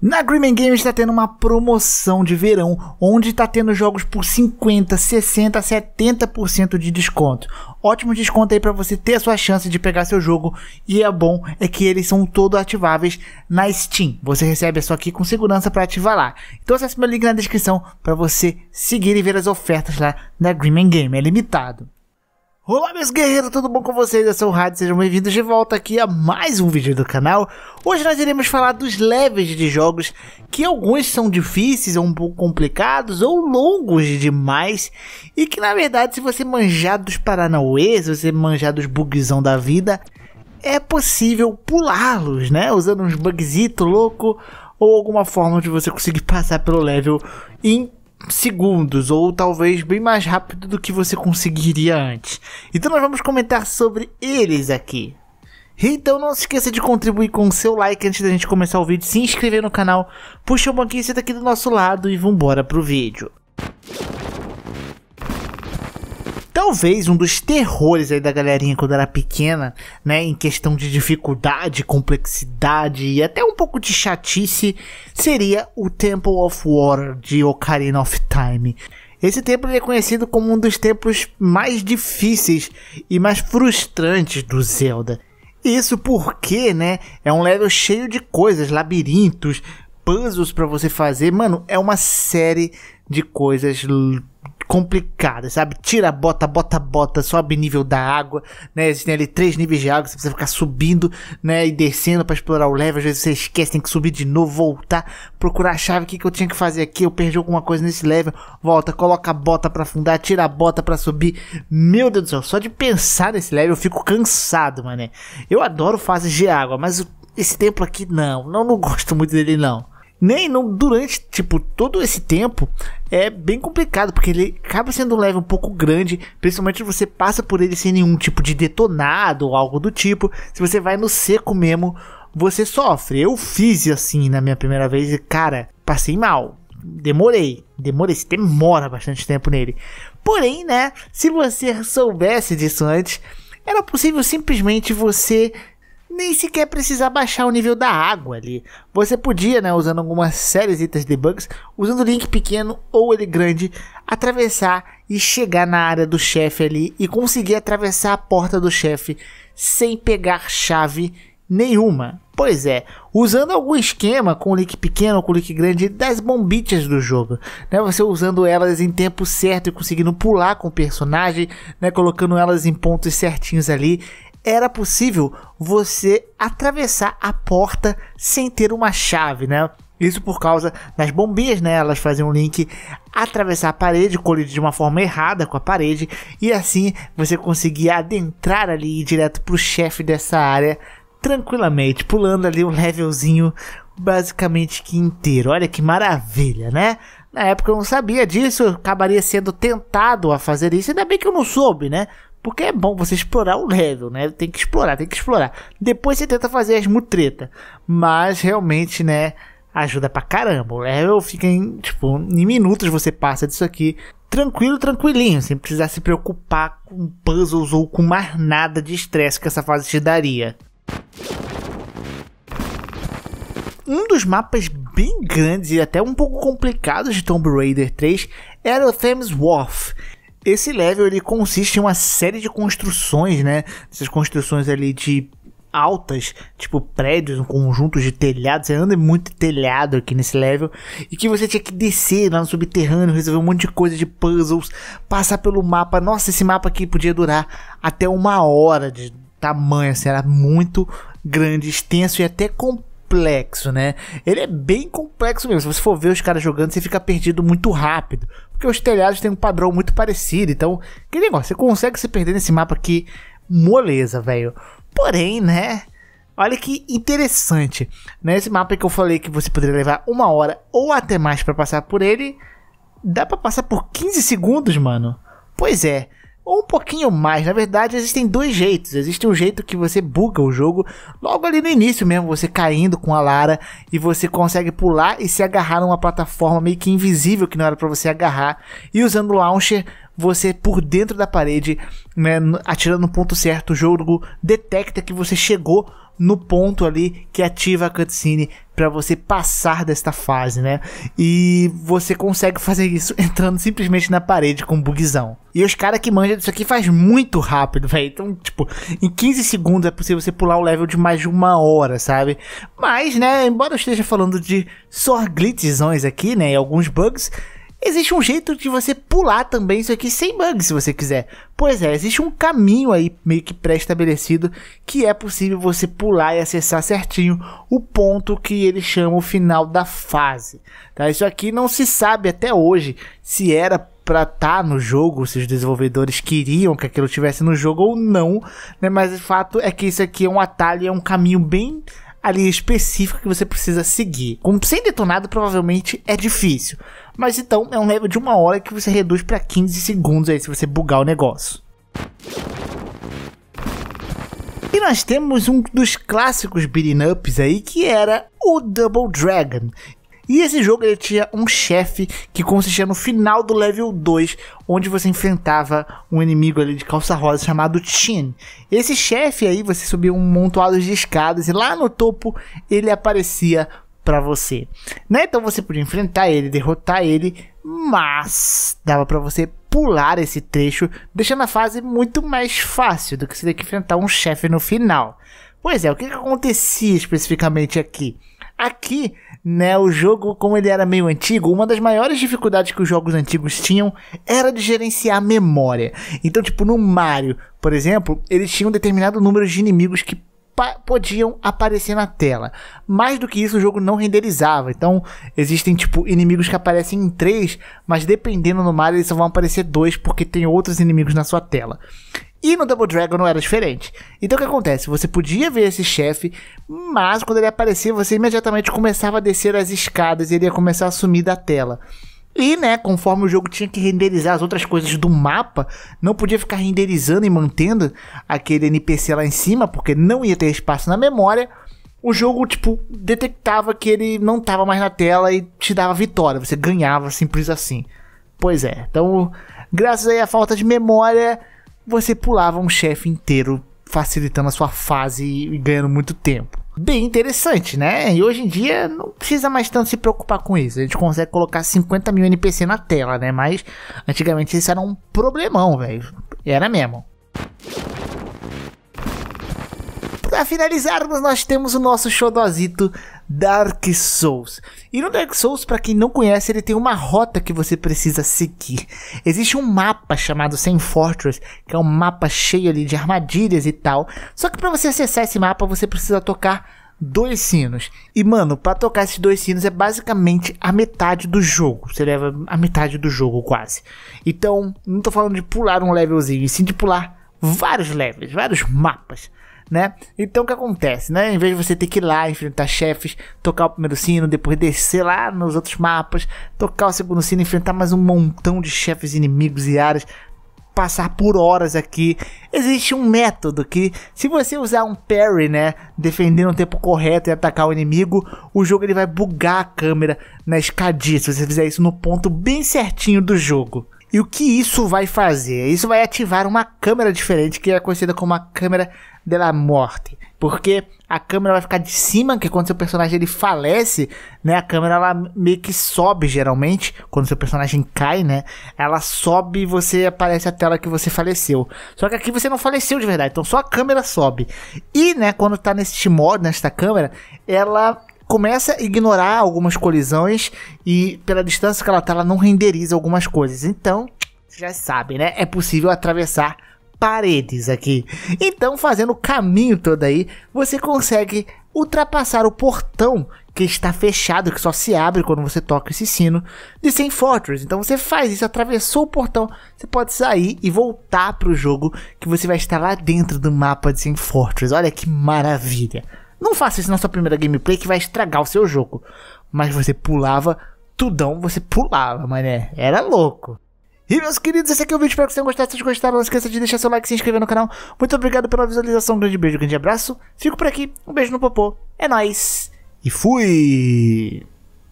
Na Greenman Games está tendo uma promoção de verão, onde está tendo jogos por 50, 60, 70% de desconto. Ótimo desconto aí para você ter a sua chance de pegar seu jogo. E é bom é que eles são todos ativáveis na Steam. Você recebe a sua aqui com segurança para ativar lá. Então acesse meu link na descrição para você seguir e ver as ofertas lá na Greenman Game. É limitado. Olá meus guerreiros, tudo bom com vocês? Eu sou o Rádio, sejam bem-vindos de volta aqui a mais um vídeo do canal. Hoje nós iremos falar dos levels de jogos, que alguns são difíceis ou um pouco complicados ou longos demais, e que na verdade se você manjar dos paranauês, se você manjar dos bugzão da vida, é possível pulá-los, né? Usando uns bugzito louco ou alguma forma de você conseguir passar pelo level em segundos, ou talvez bem mais rápido do que você conseguiria antes. Então nós vamos comentar sobre eles aqui. Então não se esqueça de contribuir com o seu like antes da gente começar o vídeo, se inscrever no canal, puxa o banquinho e senta aqui do nosso lado e vambora pro vídeo. Talvez um dos terrores aí da galerinha quando era pequena, né, em questão de dificuldade, complexidade e até um pouco de chatice, seria o Temple of Water de Ocarina of Time. Esse templo é conhecido como um dos templos mais difíceis e mais frustrantes do Zelda. Isso porque, né, é um level cheio de coisas, labirintos, puzzles para você fazer. Mano, é uma série de coisas complicada, sabe? Tira, a bota, bota, bota, sobe nível da água, né? Existem ali três níveis de água, você precisa ficar subindo, né? E descendo para explorar o level. Às vezes você esquece, tem que subir de novo, voltar, procurar a chave, o que, que eu tinha que fazer aqui? Eu perdi alguma coisa nesse level. Volta, coloca a bota para afundar, tira a bota para subir. Meu Deus do céu, só de pensar nesse level eu fico cansado, mané. Eu adoro fases de água, mas esse templo aqui não, não, não gosto muito dele não. Nem não, durante, tipo, todo esse tempo é bem complicado, porque ele acaba sendo um level um pouco grande, principalmente se você passa por ele sem nenhum tipo de detonado ou algo do tipo. Se você vai no seco mesmo, você sofre. Eu fiz assim na minha primeira vez e, cara, passei mal. Demorei, demorei, se demora bastante tempo nele. Porém, né, se você soubesse disso antes, era possível simplesmente você nem sequer precisar baixar o nível da água ali. Você podia, né, usando algumas séries de bugs, usando o link pequeno ou ele grande, atravessar e chegar na área do chefe ali e conseguir atravessar a porta do chefe sem pegar chave nenhuma. Pois é, usando algum esquema com o link pequeno ou com o link grande das bombichas do jogo, né? Você usando elas em tempo certo e conseguindo pular com o personagem, né? Colocando elas em pontos certinhos ali era possível você atravessar a porta sem ter uma chave, né? Isso por causa das bombinhas, né? Elas faziam o link atravessar a parede, colidir de uma forma errada com a parede, e assim você conseguia adentrar ali direto pro chefe dessa área tranquilamente, pulando ali um levelzinho basicamente que inteiro. Olha que maravilha, né? Na época eu não sabia disso, eu acabaria sendo tentado a fazer isso. Ainda bem que eu não soube, né? Porque é bom você explorar o level, né? Tem que explorar, tem que explorar. Depois você tenta fazer as mutretas. Mas realmente, né? Ajuda pra caramba. O level fica em, tipo, em minutos você passa disso aqui. Tranquilo, tranquilinho. Sem precisar se preocupar com puzzles ou com mais nada de estresse que essa fase te daria. Um dos mapas bem grandes e até um pouco complicados de Tomb Raider 3 era o Thames Wharf. Esse level ele consiste em uma série de construções, né? Essas construções ali de altas, tipo prédios, um conjunto de telhados, você anda muito telhado aqui nesse level, e que você tinha que descer lá no subterrâneo, resolver um monte de coisa de puzzles, passar pelo mapa. Nossa, esse mapa aqui podia durar até uma hora de tamanho, assim, era muito grande, extenso e até complexo complexo, né? Ele é bem complexo mesmo. Se você for ver os caras jogando, você fica perdido muito rápido. Porque os telhados têm um padrão muito parecido. Então, que negócio, você consegue se perder nesse mapa aqui, moleza, velho. Porém, né? Olha que interessante. Nesse mapa que eu falei que você poderia levar uma hora ou até mais para passar por ele, dá para passar por 15 segundos, mano. Pois é, ou um pouquinho mais. Na verdade, existem dois jeitos. Existe um jeito que você buga o jogo logo ali no início mesmo, você caindo com a Lara e você consegue pular e se agarrar numa plataforma meio que invisível que não era para você agarrar. E usando o launcher, você por dentro da parede, né, atirando no ponto certo, o jogo detecta que você chegou no ponto ali que ativa a cutscene para você passar desta fase, né? E você consegue fazer isso entrando simplesmente na parede com um bugzão. E os caras que manjam disso aqui faz muito rápido, velho. Então, tipo, em 15 segundos é possível você pular o level de mais de uma hora, sabe? Mas, né, embora eu esteja falando de só glitzões aqui, né, e alguns bugs, Existe um jeito de você pular também isso aqui sem bug, se você quiser. Pois é, existe um caminho aí meio que pré-estabelecido que é possível você pular e acessar certinho o ponto que ele chama o final da fase. Tá? Isso aqui não se sabe até hoje se era para estar tá no jogo, se os desenvolvedores queriam que aquilo estivesse no jogo ou não, né? Mas o fato é que isso aqui é um atalho, é um caminho bem ali específica que você precisa seguir. Como sem detonado, provavelmente é difícil. Mas então é um level de uma hora que você reduz para 15 segundos aí se você bugar o negócio. E nós temos um dos clássicos beating ups aí que era o Double Dragon, e esse jogo ele tinha um chefe que consistia no final do level 2, onde você enfrentava um inimigo ali de calça rosa chamado Chin. Esse chefe aí você subia um montoado de escadas e lá no topo ele aparecia para você. Né? Então você podia enfrentar ele, derrotar ele, mas dava para você pular esse trecho, deixando a fase muito mais fácil do que você ter que enfrentar um chefe no final. Pois é, o que acontecia especificamente aqui? Aqui, né, o jogo, como ele era meio antigo, uma das maiores dificuldades que os jogos antigos tinham era de gerenciar a memória. Então, tipo, no Mario, por exemplo, eles tinham um determinado número de inimigos que podiam aparecer na tela. Mais do que isso, o jogo não renderizava. Então, existem tipo inimigos que aparecem em três, mas dependendo do mar, eles só vão aparecer dois porque tem outros inimigos na sua tela. E no Double Dragon não era diferente. Então o que acontece? Você podia ver esse chefe, mas quando ele aparecia, você imediatamente começava a descer as escadas e ele ia começar a sumir da tela. E, né, conforme o jogo tinha que renderizar as outras coisas do mapa, não podia ficar renderizando e mantendo aquele NPC lá em cima, porque não ia ter espaço na memória. O jogo, tipo, detectava que ele não estava mais na tela e te dava vitória. Você ganhava simples assim. Pois é. Então, graças aí à falta de memória, você pulava um chefe inteiro, facilitando a sua fase e ganhando muito tempo bem interessante, né? E hoje em dia não precisa mais tanto se preocupar com isso. A gente consegue colocar 50 mil NPC na tela, né? Mas antigamente isso era um problemão, velho. Era mesmo. Para finalizarmos, nós temos o nosso xodozito Dark Souls. E no Dark Souls, para quem não conhece, ele tem uma rota que você precisa seguir. Existe um mapa chamado Sem Fortress, que é um mapa cheio ali de armadilhas e tal. Só que para você acessar esse mapa, você precisa tocar dois sinos. E mano, para tocar esses dois sinos é basicamente a metade do jogo. Você leva a metade do jogo quase. Então, não tô falando de pular um levelzinho, e sim de pular vários levels, vários mapas né? Então o que acontece, né? Em vez de você ter que ir lá enfrentar chefes, tocar o primeiro sino, depois descer lá nos outros mapas, tocar o segundo sino, enfrentar mais um montão de chefes inimigos e áreas, passar por horas aqui. Existe um método que, se você usar um parry, né, defender no tempo correto e atacar o inimigo, o jogo ele vai bugar a câmera na escadinha. Se você fizer isso no ponto bem certinho do jogo. E o que isso vai fazer? Isso vai ativar uma câmera diferente que é conhecida como a câmera da morte. Porque a câmera vai ficar de cima, que é quando seu personagem ele falece, né, a câmera ela meio que sobe geralmente, quando seu personagem cai, né? Ela sobe e você aparece a tela que você faleceu. Só que aqui você não faleceu de verdade, então só a câmera sobe. E, né, quando tá neste modo, nesta câmera, ela começa a ignorar algumas colisões e pela distância que ela tá, ela não renderiza algumas coisas. Então, já sabe, né? É possível atravessar paredes aqui. Então, fazendo o caminho todo aí, você consegue ultrapassar o portão que está fechado, que só se abre quando você toca esse sino, de 100 Fortress. Então você faz isso, atravessou o portão, você pode sair e voltar para o jogo que você vai estar lá dentro do mapa de 100 Fortress. Olha que maravilha! Não faça isso na sua primeira gameplay que vai estragar o seu jogo. Mas você pulava tudão, você pulava, mané. Era louco. E meus queridos, esse aqui é o vídeo, espero que vocês tenham gostado. Se gostaram, não esqueça de deixar seu like e se inscrever no canal. Muito obrigado pela visualização, um grande beijo, um grande abraço. Fico por aqui, um beijo no popô, é nóis e fui!